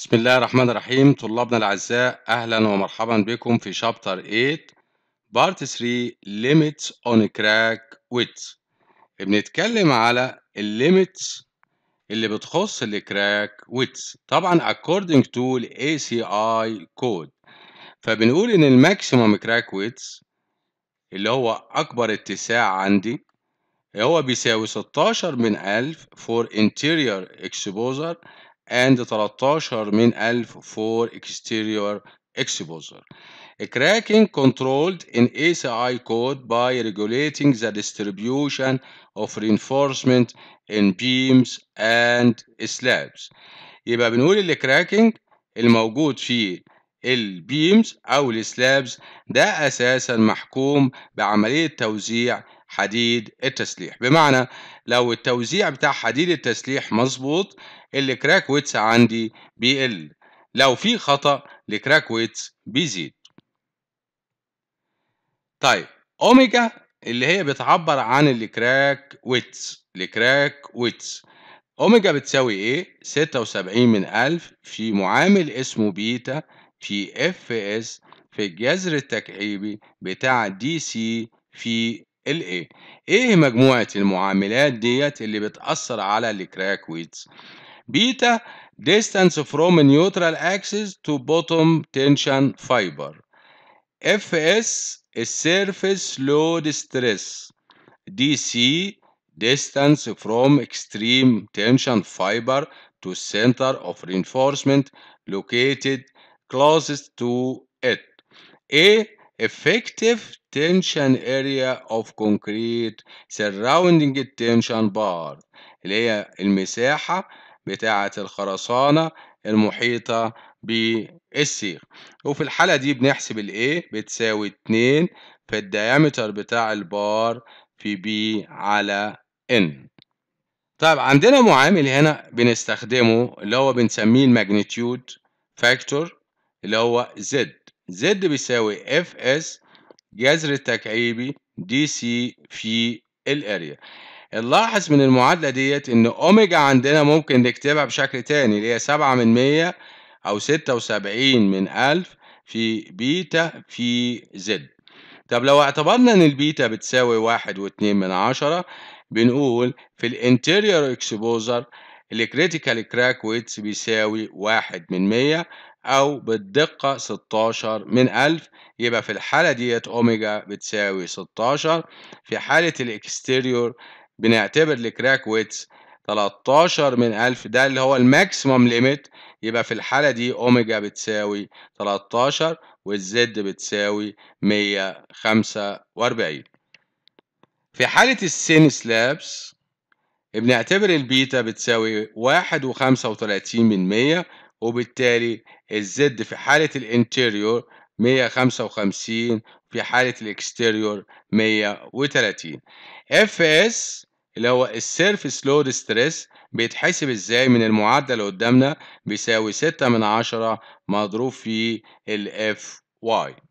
بسم الله الرحمن الرحيم طلابنا الأعزاء أهلا ومرحبا بكم في شابتر 8 بارت 3 Limits on Crack Width بنتكلم على الليميتس اللي بتخص الكراك ويتس طبعا according to ال ACI code فبنقول إن الماكسيمم كراك ويتس اللي هو أكبر اتساع عندي هو بيساوي 16 من 1000 for interior exposure and 13 من 1000 for exterior exposure. Cracking controlled in ACI code by regulating the distribution of reinforcement in beams and slabs. يبقى بنقول الكراكنج الموجود في البيمز أو السلابز ده أساسا محكوم بعملية توزيع حديد التسليح بمعنى لو التوزيع بتاع حديد التسليح مظبوط الكراك ويتس عندي بيقل لو في خطأ الكراك ويتس بيزيد طيب أوميجا اللي هي بتعبر عن الكراك ويتس الكراك ويتس أوميجا بتساوي إيه؟ 76 من 1000 في معامل اسمه بيتا في اف اس في الجذر التكعيبي بتاع دي سي في ال A ايه مجموعة المعاملات ديت اللي بتأثر على الكراك ويدز بيتا distance from neutral axis to bottom tension fiber FS surface load stress DC distance from extreme tension fiber to center of reinforcement located closest to it A effective tension area of concrete surrounding tension bar اللي هي المساحة بتاعة الخرسانة المحيطة بالسيخ وفي الحالة دي بنحسب الـ A بتساوي 2 في الديامتر بتاع البار في B على N طيب عندنا معامل هنا بنستخدمه اللي هو بنسميه الماجنتيود فاكتور اللي هو زد زد بيساوي اف اس جذر التكعيبي دي سي في الاريا نلاحظ من المعادلة ديت إن أوميجا عندنا ممكن نكتبها بشكل تاني اللي هي سبعة من مية أو ستة وسبعين من ألف في بيتا في زد طب لو اعتبرنا إن البيتا بتساوي واحد واتنين من عشرة بنقول في الانتيريور اكسبوزر الكريتيكال كراك ويتس بيساوي واحد من مية أو بالدقة 16 من 1000 يبقى في الحالة ديت أوميجا بتساوي 16 في حالة الإكستيريور بنعتبر الكراك ويتس 13 من 1000 ده اللي هو الماكسيمم ليميت يبقى في الحالة دي أوميجا بتساوي 13 والزد بتساوي 145 في حالة السين سلابس بنعتبر البيتا بتساوي واحد وخمسة وتلاتين من مية وبالتالي الزد في حالة الانتيريور مية خمسة وخمسين في حالة الاكستيريور مية وتلاتين اف اس اللي هو السيرفس لود ستريس بيتحسب ازاي من المعدل اللي قدامنا بيساوي ستة من عشرة مضروب في الاف واي